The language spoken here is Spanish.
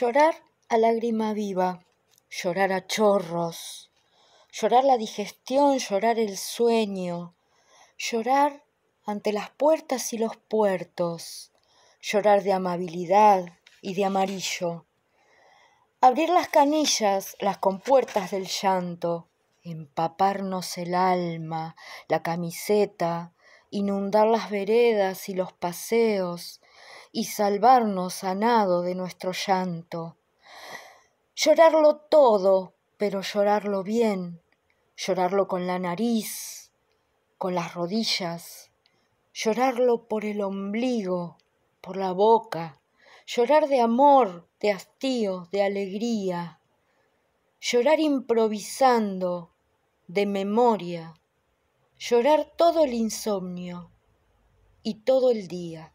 Llorar a lágrima viva, llorar a chorros, llorar la digestión, llorar el sueño, llorar ante las puertas y los puertos, llorar de amabilidad y de amarillo, abrir las canillas, las compuertas del llanto, empaparnos el alma, la camiseta, inundar las veredas y los paseos, y salvarnos a de nuestro llanto. Llorarlo todo, pero llorarlo bien, llorarlo con la nariz, con las rodillas, llorarlo por el ombligo, por la boca, llorar de amor, de hastío, de alegría, llorar improvisando, de memoria, llorar todo el insomnio y todo el día.